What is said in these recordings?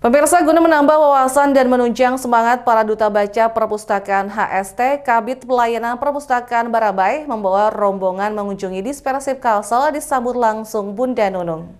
Pemirsa guna menambah wawasan dan menunjang semangat para duta baca perpustakaan HST, Kabit Pelayanan Perpustakaan Barabai membawa rombongan mengunjungi Dispersif Kalsel disambut langsung Bunda Nunung.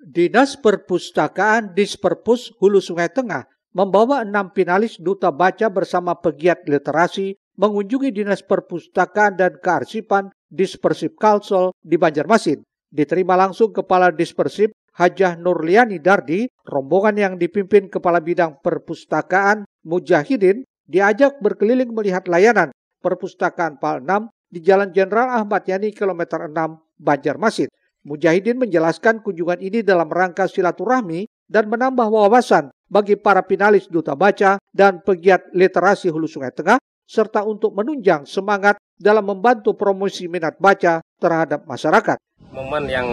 Dinas Perpustakaan Disperpus Hulu Sungai Tengah membawa enam finalis duta baca bersama pegiat literasi mengunjungi Dinas Perpustakaan dan Kearsipan Dispersif Kalsel di Banjarmasin. Diterima langsung Kepala Dispersif Hajah Nurliani Dardi, rombongan yang dipimpin Kepala Bidang Perpustakaan Mujahidin, diajak berkeliling melihat layanan perpustakaan Pal 6 di Jalan Jenderal Ahmad Yani kilometer 6 Banjarmasin. Mujahidin menjelaskan kunjungan ini dalam rangka silaturahmi dan menambah wawasan bagi para finalis duta baca dan pegiat literasi Hulu Sungai Tengah serta untuk menunjang semangat dalam membantu promosi minat baca terhadap masyarakat. Momen yang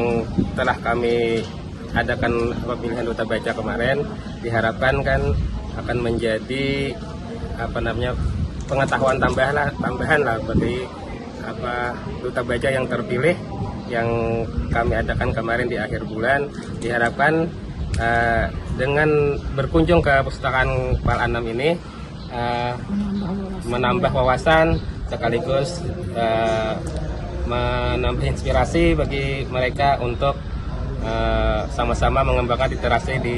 telah kami adakan pemilihan duta baca kemarin diharapkan kan akan menjadi apa namanya pengetahuan tambahan lah tambahan lah bagi apa duta baca yang terpilih yang kami adakan kemarin di akhir bulan diharapkan uh, dengan berkunjung ke perpustakaan Pal Anam ini uh, menambah wawasan sekaligus uh, menambah inspirasi bagi mereka untuk uh, sama-sama mengembangkan literasi di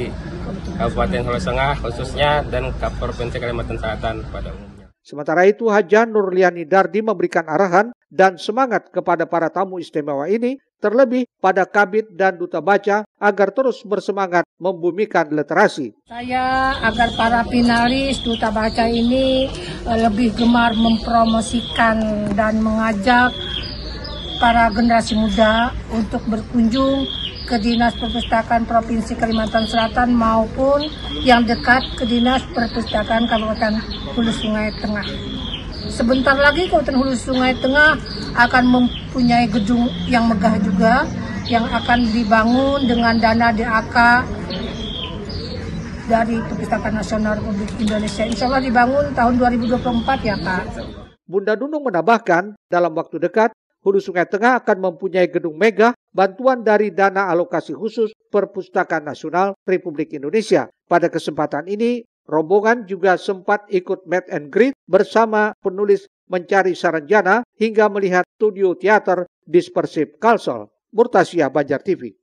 Kabupaten Sulawesi Tengah khususnya dan Provinsi Kalimantan Selatan pada umumnya. Sementara itu Haja Nurliani Dardi memberikan arahan dan semangat kepada para tamu istimewa ini terlebih pada Kabit dan Duta Baca agar terus bersemangat membumikan literasi. Saya agar para finalis Duta Baca ini eh, lebih gemar mempromosikan dan mengajak para generasi muda untuk berkunjung ke Dinas Perpustakaan Provinsi Kalimantan Selatan maupun yang dekat ke Dinas Perpustakaan Kabupaten Hulu Sungai Tengah. Sebentar lagi Kabupaten Hulu Sungai Tengah akan mempunyai gedung yang megah juga yang akan dibangun dengan dana DAK dari Perpustakaan Nasional Republik Indonesia. Insya Allah dibangun tahun 2024 ya Pak. Bunda Dunung menambahkan, dalam waktu dekat Hulu Sungai Tengah akan mempunyai gedung mega bantuan dari dana alokasi khusus Perpustakaan Nasional Republik Indonesia. Pada kesempatan ini, rombongan juga sempat ikut meet and greet bersama penulis mencari Saranjana hingga melihat studio teater Dispersif Kalsol. Murtasia Banjar TV.